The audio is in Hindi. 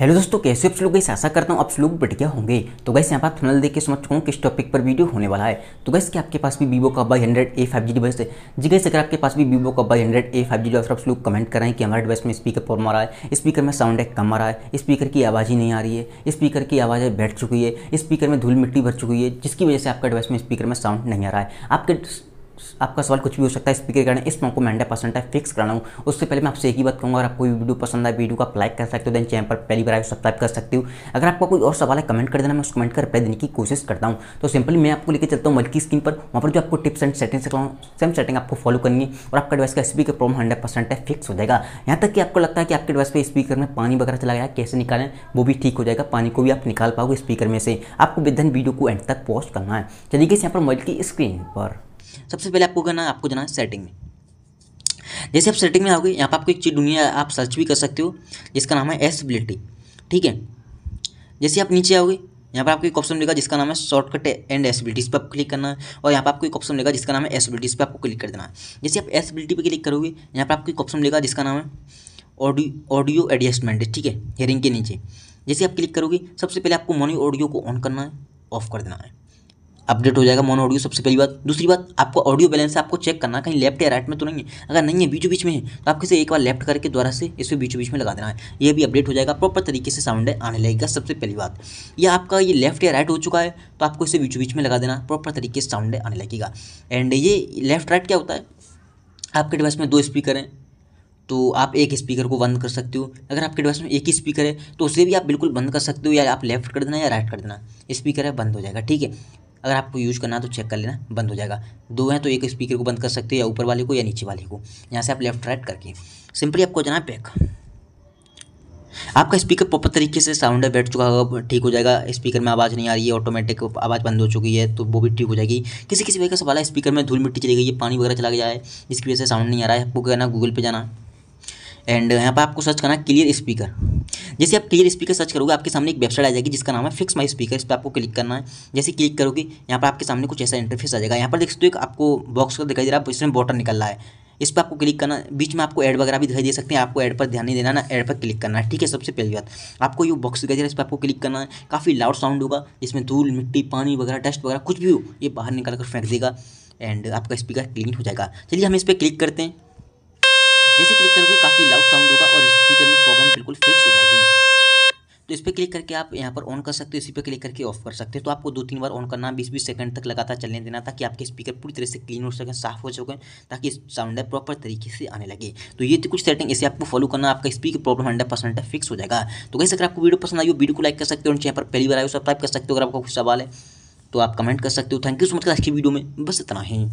हेलो दोस्तों कैसे आप लोग गैस आशा करता हूँ आप लोग बढ़िया होंगे तो गैस यहाँ पर आप थनल देख के समझ चुका हूँ किस टॉपिक पर वीडियो होने वाला है तो गैस कि आपके पास भी वीवो का Y hundred A five G device है जी गैस अगर आपके पास भी वीवो का Y hundred A five G device आप लोग कमेंट कराएं कि हमारे डिवाइस में स्पीकर पर मारा है स्पीकर में साउंड एक कम आ रहा है स्पीकर की आवाज़ ही नहीं आ रही है स्पीकर की आवाज़ बैठ चुकी है स्पीकर में धूल मिट्टी भर चुकी है जिसकी वजह से आपका डिवाइस में स्पीकर में साउंड नहीं आ रहा है आपके आपका सवाल कुछ भी हो सकता है स्पीकर करना इस मौको मैं हंड्रेड परसेंट है फिक्स कराना हूँ उससे पहले मैं आपसे एक ही बात कहूँगा अगर आपको वीडियो पसंद आए वीडियो को आप लाइक कर सकते हो देन चैनल पर पहली बार आप सब्सक्राइब कर सकते हो अगर आपका कोई और सवाल है कमेंट कर देना मैं उस कमेंट कर रिप्लाई देने की कोशिश करता हूँ तो सिंपली मैं आपको लेकर चलता हूँ मल्टी स्क्रीन पर वहाँ पर जो आपको टिप्स एंड सेटिंग सिखाऊँ सेम सेटिंग आपको फॉलो करनी है और आपका डिवाइस का स्पीकर प्रॉब्लम हंड्रेड परसेंट है फिक्स हो जाएगा यहाँ तक कि आपको लगता है कि आपके डिवाइस पर स्पीकर में पानी वगैरह चला गया कैसे निकालें वो भी ठीक हो जाएगा पानी को भी आप निकाल पाओगे स्पीकर में से आपको विधन वीडियो को एंड तक पोस्ट करना है चलिए यहाँ पर मल्टी स्क्रीन पर सबसे पहले आपको करना है आपको जाना है सेटिंग में जैसे आप सेटिंग में आओगे यहाँ पर आपको एक चीज़ दुनिया आप सर्च भी कर सकते हो जिसका नाम है एसबिलिटी ठीक है जैसे आप नीचे आओगे यहाँ पर आपको एक ऑप्शन मिलेगा जिसका नाम है शॉर्टकट एंड एसबिलिटीज पर आप क्लिक करना है और यहाँ पर आपको एक ऑप्शन मिलेगा जिसका नाम है एसबिलिटीज पर आपको क्लिक कर देना है जैसे आप एसबिलिटी पर क्लिक करोगे यहाँ पर आपको एक ऑप्शन मिलेगा जिसका नाम है ऑडियो ऑडियो एडजस्टमेंट ठीक है हेयरिंग के नीचे जैसे आप क्लिक करोगे सबसे पहले आपको मोनी ऑडियो को ऑन करना है ऑफ कर देना है अपडेट हो जाएगा मोनो ऑडियो सबसे पहली बात दूसरी बात आपको ऑडियो बैलेंस आपको चेक करना कहीं लेफ्ट या राइट में तो नहीं है अगर नहीं है बीचों बीच में है तो आप किसी एक बार लेफ्ट करके द्वारा से इस पर बीचों बीच में लगा देना है ये भी अपडेट हो जाएगा प्रॉपर तरीके से साउंड आने लगेगा सबसे पहली बात या आपका ये लेफ्ट या राइट हो चुका है तो आपको इसे बीचों बीच में लगा देना प्रॉपर तरीके से साउंड आने लगेगा एंड ये लेफ्ट राइट क्या होता है आपके डिवाइस में दो स्पीकर हैं तो आप एक स्पीकर को बंद कर सकते हो अगर आपके डिवाइस में एक ही स्पीकर है तो उसे भी आप बिल्कुल बंद कर सकते हो या आप लेफ्ट कर देना या राइट कर देना स्पीकर है बंद हो जाएगा ठीक है अगर आपको यूज़ करना तो चेक कर लेना बंद हो जाएगा दो हैं तो एक स्पीकर को बंद कर सकते हो या ऊपर वाले को या नीचे वाले को यहाँ से आप लेफ्ट राइट करके सिंपली आपको जाना है बैक आपका स्पीकर प्रॉपर तरीके से साउंड बैठ चुका होगा ठीक हो जाएगा स्पीकर में आवाज़ नहीं आ रही है ऑटोमेटिक आवाज़ बंद हो चुकी है तो वो भी ठीक हो जाएगी किसी किसी वजह का सवाल है स्पीकर में धूल मिट्टी चली गई है पानी वगैरह चला गया है जिसकी वजह से साउंड नहीं आ रहा है आपको कहना गूगल पे जाना एंड यहाँ पर आपको सर्च करना क्लियर स्पीकर जैसे आप क्लियर स्पीकर सर्च करोगे आपके सामने एक वेबसाइट आ जाएगी जिसका नाम है फिक्स माई स्पीकर इस पर आपको क्लिक करना है जैसे क्लिक करोगे यहाँ पर आपके सामने कुछ ऐसा इंटरफेस आ जाएगा यहाँ पर देख सकते हो आपको बॉक्स का दिखाई दे रहा है इसमें बॉटन निकल रहा है इस पर आपको क्लिक करना बीच में आपको ऐड वगैरह भी दिखाई दे सकते हैं आपको ऐड पर ध्यान नहीं देना ना ऐड पर क्लिक करना है ठीक है सबसे पहली बात आपको ये बॉक्स दिखाई दे रहा है इस पर आपको क्लिक करना है काफ़ी लाउड साउंड होगा इसमें धूल मिट्टी पानी वगैरह डस्ट वगैरह कुछ भी हो ये बाहर निकाल कर फेंक देगा एंड आपका स्पीकर क्लीन हो जाएगा चलिए हम इस पर क्लिक करते हैं जैसे क्लिक करोगे काफ़ी लाउड साउंड होगा और स्पीकर में प्रॉब्लम बिल्कुल फिक्स हो जाएगी तो इस पर क्लिक करके आप यहाँ पर ऑन कर सकते हो इसी पर क्लिक करके ऑफ कर सकते हो तो आपको दो तीन बार ऑन करना बीस बीस सेकंड तक लगातार चलने देना ताकि आपके स्पीकर पूरी तरह से क्लीन हो सके साफ हो सके ताकि साउंड है प्रॉपर तरीके से आने लगे तो ये कुछ सेटिंग इसे आपको फॉलो करना आपका speaker problem hundred percent fix हो जाएगा तो कैसे अगर आपको वीडियो पसंद आई हो वीडियो को लाइक कर सकते हो यहाँ पर पहली बार आयो सब्सक्राइब कर सकते हो अगर आपका कुछ सवाल है तो आप कमेंट कर सकते हो थैंक यू सो मच आज की वीडियो में बस इतना ही